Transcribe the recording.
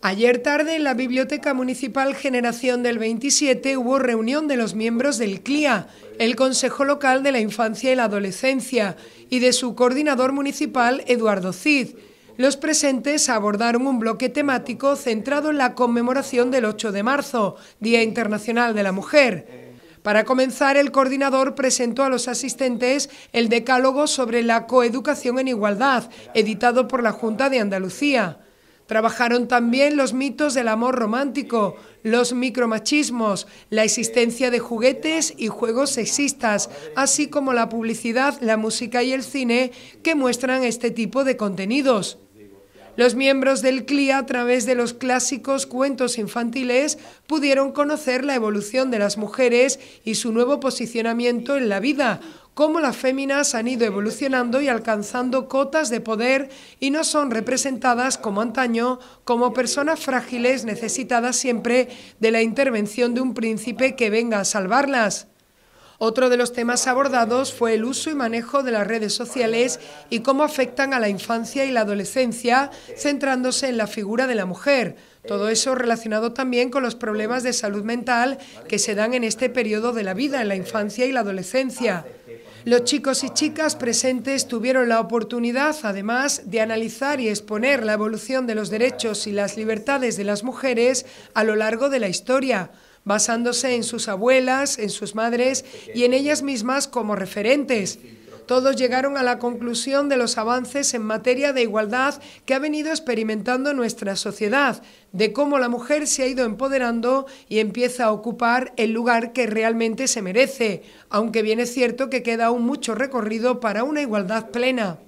Ayer tarde en la Biblioteca Municipal Generación del 27 hubo reunión de los miembros del CLIA, el Consejo Local de la Infancia y la Adolescencia, y de su coordinador municipal, Eduardo Cid. Los presentes abordaron un bloque temático centrado en la conmemoración del 8 de marzo, Día Internacional de la Mujer. Para comenzar, el coordinador presentó a los asistentes el Decálogo sobre la Coeducación en Igualdad, editado por la Junta de Andalucía. Trabajaron también los mitos del amor romántico, los micromachismos, la existencia de juguetes y juegos sexistas, así como la publicidad, la música y el cine que muestran este tipo de contenidos. Los miembros del CLIA, a través de los clásicos cuentos infantiles, pudieron conocer la evolución de las mujeres y su nuevo posicionamiento en la vida, cómo las féminas han ido evolucionando y alcanzando cotas de poder y no son representadas como antaño como personas frágiles necesitadas siempre de la intervención de un príncipe que venga a salvarlas. Otro de los temas abordados fue el uso y manejo de las redes sociales y cómo afectan a la infancia y la adolescencia, centrándose en la figura de la mujer. Todo eso relacionado también con los problemas de salud mental que se dan en este periodo de la vida, en la infancia y la adolescencia. Los chicos y chicas presentes tuvieron la oportunidad, además, de analizar y exponer la evolución de los derechos y las libertades de las mujeres a lo largo de la historia basándose en sus abuelas, en sus madres y en ellas mismas como referentes. Todos llegaron a la conclusión de los avances en materia de igualdad que ha venido experimentando nuestra sociedad, de cómo la mujer se ha ido empoderando y empieza a ocupar el lugar que realmente se merece, aunque bien es cierto que queda aún mucho recorrido para una igualdad plena.